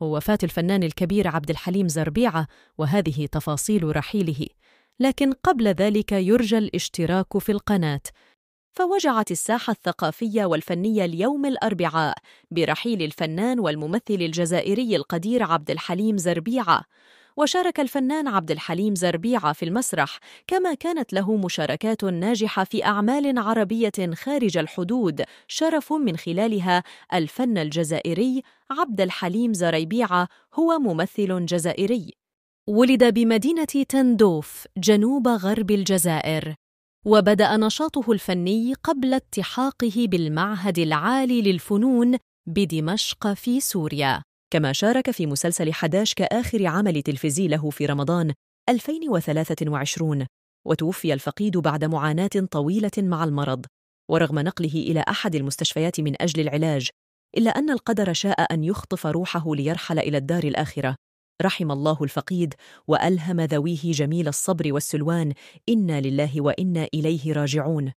ووفاة الفنان الكبير عبد الحليم زربيعة وهذه تفاصيل رحيله لكن قبل ذلك يرجى الاشتراك في القناة فوجعت الساحة الثقافية والفنية اليوم الأربعاء برحيل الفنان والممثل الجزائري القدير عبد الحليم زربيعة وشارك الفنان عبد الحليم زربيعة في المسرح كما كانت له مشاركات ناجحة في أعمال عربية خارج الحدود شرف من خلالها الفن الجزائري عبد الحليم زريبيعة هو ممثل جزائري ولد بمدينة تندوف جنوب غرب الجزائر وبدأ نشاطه الفني قبل التحاقه بالمعهد العالي للفنون بدمشق في سوريا كما شارك في مسلسل حداش كآخر عمل تلفزي له في رمضان 2023 وتوفي الفقيد بعد معاناة طويلة مع المرض ورغم نقله إلى أحد المستشفيات من أجل العلاج إلا أن القدر شاء أن يخطف روحه ليرحل إلى الدار الآخرة رحم الله الفقيد وألهم ذويه جميل الصبر والسلوان إنا لله وإنا إليه راجعون